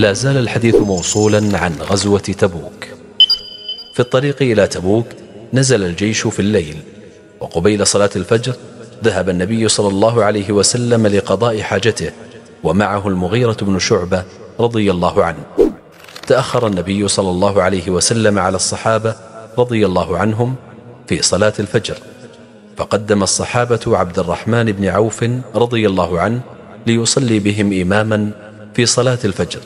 لا زال الحديث موصولا عن غزوة تبوك في الطريق إلى تبوك نزل الجيش في الليل وقبيل صلاة الفجر ذهب النبي صلى الله عليه وسلم لقضاء حاجته ومعه المغيرة بن شعبة رضي الله عنه تأخر النبي صلى الله عليه وسلم على الصحابة رضي الله عنهم في صلاة الفجر فقدم الصحابة عبد الرحمن بن عوف رضي الله عنه ليصلي بهم إماما في صلاة الفجر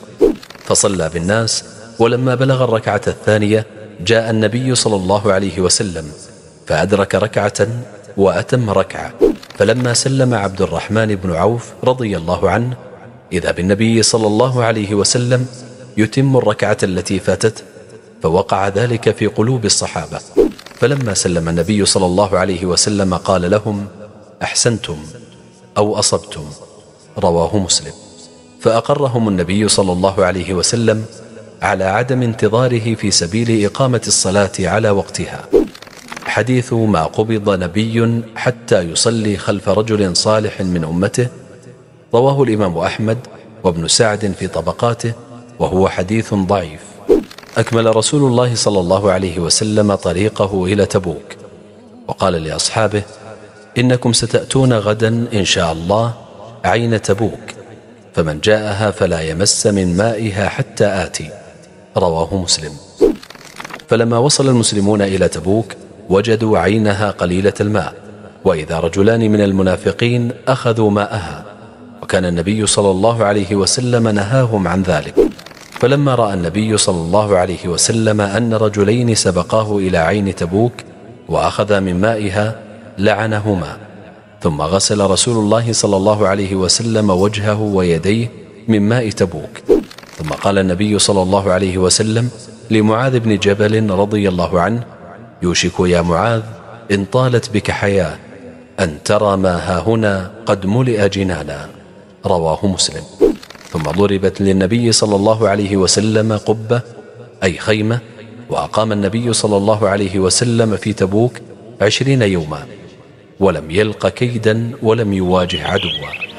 فصلى بالناس ولما بلغ الركعة الثانية جاء النبي صلى الله عليه وسلم فأدرك ركعة وأتم ركعة فلما سلم عبد الرحمن بن عوف رضي الله عنه إذا بالنبي صلى الله عليه وسلم يتم الركعة التي فاتت فوقع ذلك في قلوب الصحابة فلما سلم النبي صلى الله عليه وسلم قال لهم أحسنتم أو أصبتم رواه مسلم فأقرهم النبي صلى الله عليه وسلم على عدم انتظاره في سبيل إقامة الصلاة على وقتها حديث ما قبض نبي حتى يصلي خلف رجل صالح من أمته رواه الإمام أحمد وابن سعد في طبقاته وهو حديث ضعيف أكمل رسول الله صلى الله عليه وسلم طريقه إلى تبوك وقال لأصحابه إنكم ستأتون غدا إن شاء الله عين تبوك فمن جاءها فلا يمس من مائها حتى آتي رواه مسلم فلما وصل المسلمون إلى تبوك وجدوا عينها قليلة الماء وإذا رجلان من المنافقين أخذوا ماءها وكان النبي صلى الله عليه وسلم نهاهم عن ذلك فلما رأى النبي صلى الله عليه وسلم أن رجلين سبقاه إلى عين تبوك وأخذا من مائها لعنهما ثم غسل رسول الله صلى الله عليه وسلم وجهه ويديه من ماء تبوك ثم قال النبي صلى الله عليه وسلم لمعاذ بن جبل رضي الله عنه يوشك يا معاذ إن طالت بك حياة أن ترى ما هنا قد ملئ جنانا رواه مسلم ثم ضربت للنبي صلى الله عليه وسلم قبة أي خيمة وأقام النبي صلى الله عليه وسلم في تبوك عشرين يوما ولم يلق كيدا ولم يواجه عدوا